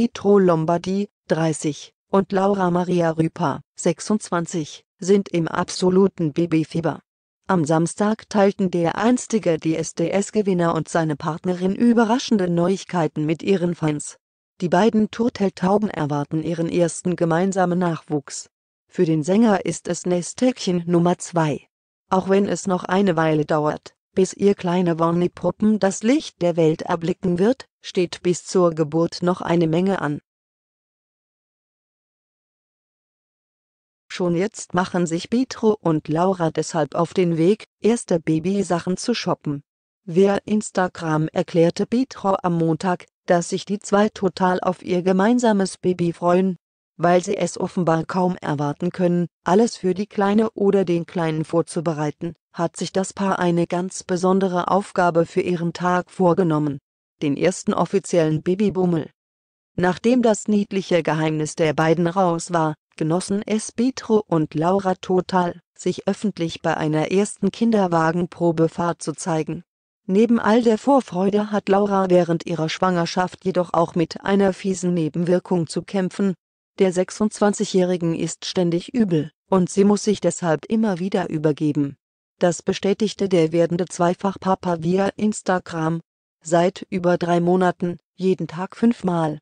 Pietro Lombardi, 30, und Laura Maria Rüpa, 26, sind im absoluten Babyfieber. Am Samstag teilten der einstige DSDS-Gewinner und seine Partnerin überraschende Neuigkeiten mit ihren Fans. Die beiden Turteltauben erwarten ihren ersten gemeinsamen Nachwuchs. Für den Sänger ist es Nesthäkchen Nummer 2. Auch wenn es noch eine Weile dauert bis ihr kleiner Wonneproppen das Licht der Welt erblicken wird, steht bis zur Geburt noch eine Menge an. Schon jetzt machen sich Petro und Laura deshalb auf den Weg, erste Babysachen zu shoppen. Wer Instagram erklärte Petro am Montag, dass sich die zwei total auf ihr gemeinsames Baby freuen, weil sie es offenbar kaum erwarten können, alles für die Kleine oder den Kleinen vorzubereiten hat sich das Paar eine ganz besondere Aufgabe für ihren Tag vorgenommen, den ersten offiziellen Babybummel. Nachdem das niedliche Geheimnis der beiden raus war, genossen es Petro und Laura total, sich öffentlich bei einer ersten Kinderwagenprobefahrt zu zeigen. Neben all der Vorfreude hat Laura während ihrer Schwangerschaft jedoch auch mit einer fiesen Nebenwirkung zu kämpfen. Der 26-Jährigen ist ständig übel, und sie muss sich deshalb immer wieder übergeben. Das bestätigte der werdende Zweifachpapa via Instagram. Seit über drei Monaten, jeden Tag fünfmal